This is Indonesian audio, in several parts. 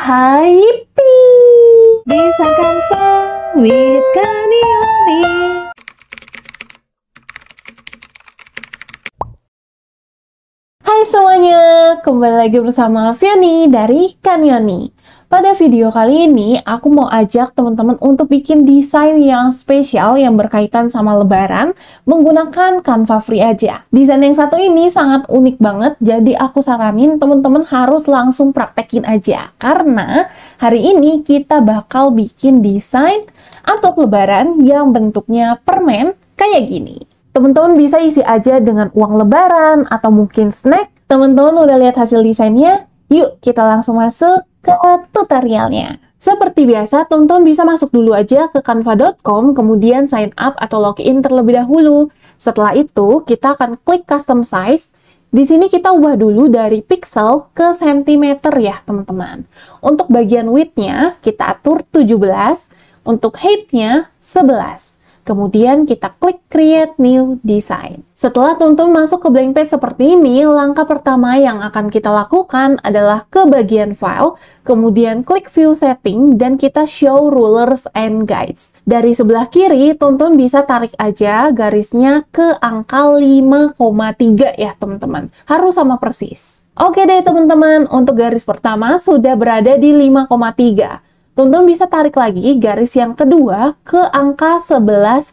Haipi Bisa disangkan sawit kanioni Hai semuanya, kembali lagi bersama Vioni dari Kanioni. Pada video kali ini, aku mau ajak teman-teman untuk bikin desain yang spesial yang berkaitan sama lebaran menggunakan Canva Free aja. Desain yang satu ini sangat unik banget, jadi aku saranin teman-teman harus langsung praktekin aja. Karena hari ini kita bakal bikin desain atau lebaran yang bentuknya permen kayak gini. Teman-teman bisa isi aja dengan uang lebaran atau mungkin snack. Teman-teman udah lihat hasil desainnya? Yuk kita langsung masuk ke eh, tutorialnya. Seperti biasa, tonton bisa masuk dulu aja ke canva.com, kemudian sign up atau login terlebih dahulu. Setelah itu, kita akan klik custom size. Di sini kita ubah dulu dari pixel ke sentimeter ya, teman-teman. Untuk bagian width-nya, kita atur 17. Untuk height-nya, 11. Kemudian kita klik Create New Design. Setelah Tuntun masuk ke blank page seperti ini, langkah pertama yang akan kita lakukan adalah ke bagian file, kemudian klik View Setting, dan kita show Rulers and Guides. Dari sebelah kiri, Tuntun bisa tarik aja garisnya ke angka 5,3 ya teman-teman. Harus sama persis. Oke deh teman-teman, untuk garis pertama sudah berada di 5,3. Tuntun bisa tarik lagi garis yang kedua ke angka 11,6.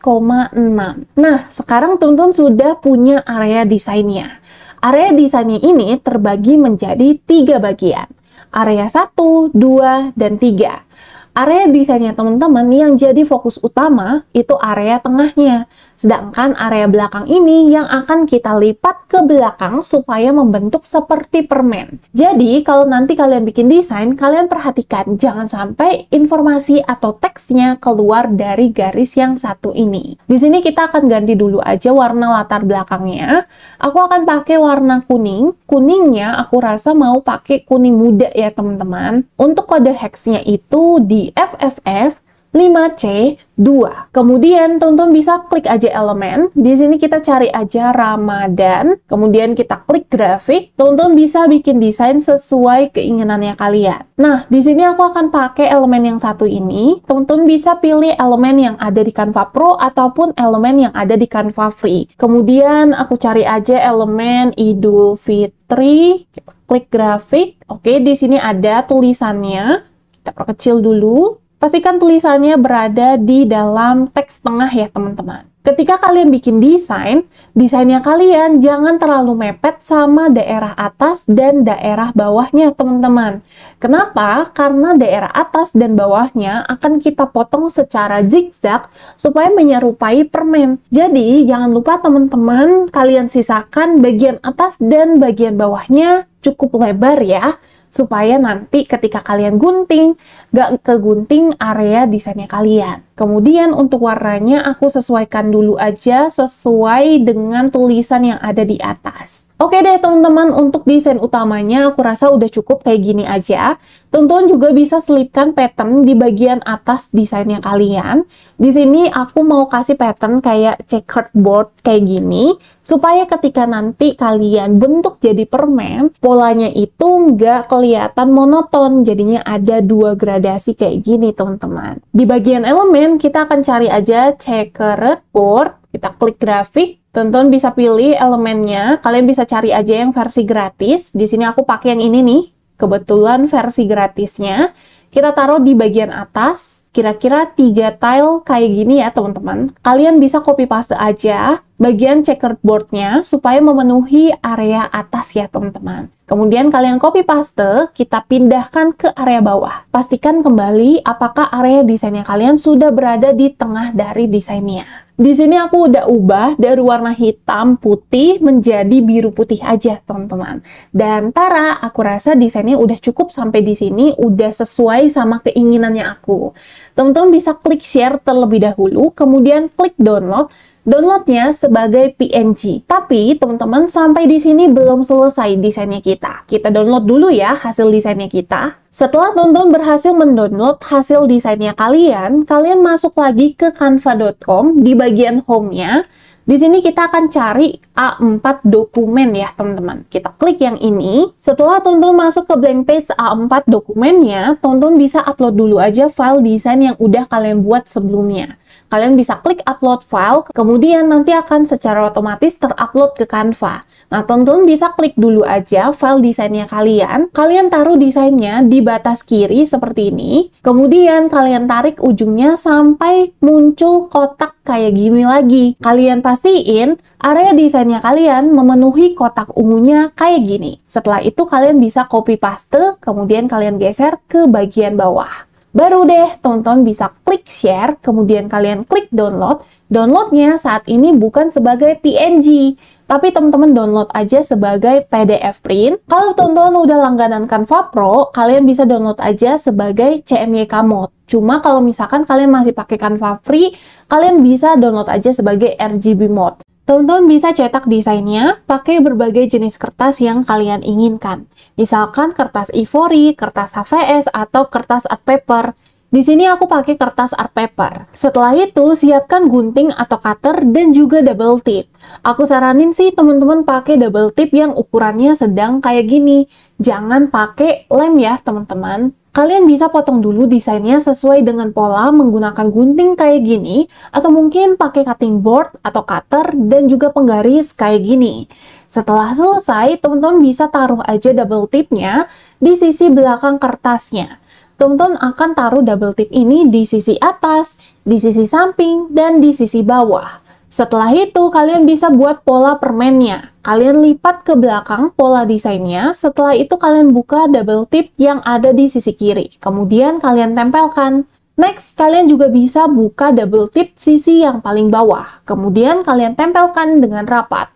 Nah, sekarang Tuntun sudah punya area desainnya. Area desainnya ini terbagi menjadi tiga bagian. Area 1, 2, dan 3. Area desainnya teman-teman yang jadi fokus utama itu area tengahnya. Sedangkan area belakang ini yang akan kita lipat ke belakang supaya membentuk seperti permen. Jadi, kalau nanti kalian bikin desain, kalian perhatikan jangan sampai informasi atau teksnya keluar dari garis yang satu ini. Di sini kita akan ganti dulu aja warna latar belakangnya. Aku akan pakai warna kuning. Kuningnya aku rasa mau pakai kuning muda ya, teman-teman. Untuk kode hexnya itu di FFF 5C2. Kemudian tonton bisa klik aja elemen. Di sini kita cari aja Ramadan. Kemudian kita klik grafik. Tonton bisa bikin desain sesuai keinginannya kalian. Nah, di sini aku akan pakai elemen yang satu ini. Tonton bisa pilih elemen yang ada di Canva Pro ataupun elemen yang ada di Canva Free. Kemudian aku cari aja elemen Idul Fitri. Kita klik grafik. Oke, di sini ada tulisannya. Kita perkecil dulu. Pastikan tulisannya berada di dalam teks tengah ya teman-teman. Ketika kalian bikin desain, desainnya kalian jangan terlalu mepet sama daerah atas dan daerah bawahnya, teman-teman. Kenapa? Karena daerah atas dan bawahnya akan kita potong secara zigzag supaya menyerupai permen. Jadi, jangan lupa teman-teman, kalian sisakan bagian atas dan bagian bawahnya cukup lebar ya supaya nanti ketika kalian gunting gak kegunting area desainnya kalian. Kemudian untuk warnanya aku sesuaikan dulu aja sesuai dengan tulisan yang ada di atas. Oke deh teman-teman, untuk desain utamanya aku rasa udah cukup kayak gini aja. Tonton juga bisa selipkan pattern di bagian atas desainnya kalian. Di sini aku mau kasih pattern kayak checkered board kayak gini, supaya ketika nanti kalian bentuk jadi permen, polanya itu nggak kelihatan monoton, jadinya ada dua gradasi gradasi kayak gini teman-teman. Di bagian elemen kita akan cari aja checkered board, kita klik grafik, Tonton bisa pilih elemennya. Kalian bisa cari aja yang versi gratis. Di sini aku pakai yang ini nih. Kebetulan versi gratisnya. Kita taruh di bagian atas, kira-kira tiga tile kayak gini ya teman-teman. Kalian bisa copy paste aja bagian checkerboardnya supaya memenuhi area atas ya teman-teman. Kemudian kalian copy paste, kita pindahkan ke area bawah. Pastikan kembali apakah area desainnya kalian sudah berada di tengah dari desainnya. Di sini aku udah ubah dari warna hitam putih menjadi biru putih aja, teman-teman. Dan Tara, aku rasa desainnya udah cukup sampai di sini, udah sesuai sama keinginannya aku. Teman-teman bisa klik share terlebih dahulu, kemudian klik download, downloadnya sebagai PNG. Tapi teman-teman sampai di sini belum selesai desainnya kita. Kita download dulu ya hasil desainnya kita. Setelah teman-teman berhasil mendownload hasil desainnya kalian, kalian masuk lagi ke canva.com di bagian home-nya. Di sini kita akan cari A4 dokumen ya teman-teman. Kita klik yang ini. Setelah teman-teman masuk ke blank page A4 dokumennya, teman-teman bisa upload dulu aja file desain yang udah kalian buat sebelumnya. Kalian bisa klik upload file, kemudian nanti akan secara otomatis terupload ke Canva. Nah, teman bisa klik dulu aja file desainnya kalian. Kalian taruh desainnya di batas kiri seperti ini. Kemudian kalian tarik ujungnya sampai muncul kotak kayak gini lagi. Kalian pastiin area desainnya kalian memenuhi kotak ungunya kayak gini. Setelah itu kalian bisa copy paste, kemudian kalian geser ke bagian bawah. Baru deh tonton bisa klik share, kemudian kalian klik download. Downloadnya saat ini bukan sebagai PNG, tapi teman-teman download aja sebagai PDF print. Kalau teman-teman udah langganan Canva Pro, kalian bisa download aja sebagai CMYK Mode. Cuma kalau misalkan kalian masih pakai Canva Free, kalian bisa download aja sebagai RGB Mode. Teman-teman bisa cetak desainnya pakai berbagai jenis kertas yang kalian inginkan. Misalkan kertas ivory, kertas HVS, atau kertas art paper. Di sini aku pakai kertas art paper. Setelah itu, siapkan gunting atau cutter dan juga double tip. Aku saranin sih teman-teman pakai double tip yang ukurannya sedang kayak gini. Jangan pakai lem ya teman-teman. Kalian bisa potong dulu desainnya sesuai dengan pola menggunakan gunting kayak gini, atau mungkin pakai cutting board atau cutter dan juga penggaris kayak gini. Setelah selesai, teman-teman bisa taruh aja double tipnya di sisi belakang kertasnya. Teman-teman akan taruh double tip ini di sisi atas, di sisi samping, dan di sisi bawah. Setelah itu, kalian bisa buat pola permennya. Kalian lipat ke belakang pola desainnya, setelah itu kalian buka double tip yang ada di sisi kiri. Kemudian kalian tempelkan. Next, kalian juga bisa buka double tip sisi yang paling bawah. Kemudian kalian tempelkan dengan rapat.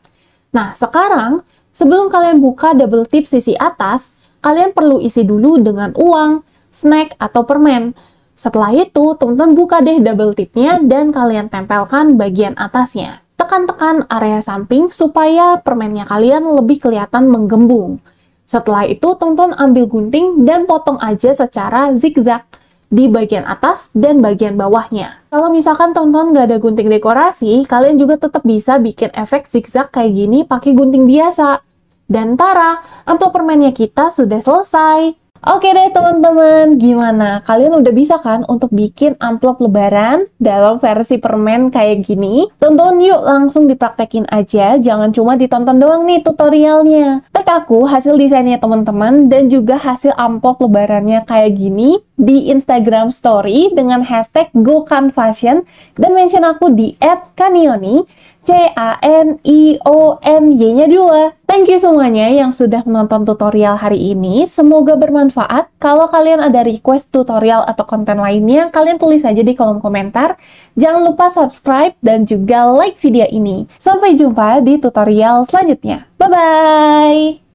Nah, sekarang sebelum kalian buka double tip sisi atas, kalian perlu isi dulu dengan uang, snack, atau permen. Setelah itu, teman-teman buka deh double tipnya dan kalian tempelkan bagian atasnya. Tekan-tekan area samping supaya permennya kalian lebih kelihatan menggembung. Setelah itu, teman-teman ambil gunting dan potong aja secara zigzag di bagian atas dan bagian bawahnya. Kalau misalkan teman-teman nggak ada gunting dekorasi, kalian juga tetap bisa bikin efek zigzag kayak gini pakai gunting biasa. Dan tara, amplop permennya kita sudah selesai. Oke deh teman-teman, gimana? Kalian udah bisa kan untuk bikin amplop lebaran dalam versi permen kayak gini? Tonton yuk langsung dipraktekin aja, jangan cuma ditonton doang nih tutorialnya. Tag aku hasil desainnya teman-teman dan juga hasil amplop lebarannya kayak gini di Instagram story dengan hashtag GoCanFashion dan mention aku di @kanioni C A M I O M Y-nya dua. Thank you semuanya yang sudah menonton tutorial hari ini. Semoga bermanfaat. Kalau kalian ada request tutorial atau konten lainnya, kalian tulis aja di kolom komentar. Jangan lupa subscribe dan juga like video ini. Sampai jumpa di tutorial selanjutnya. Bye bye.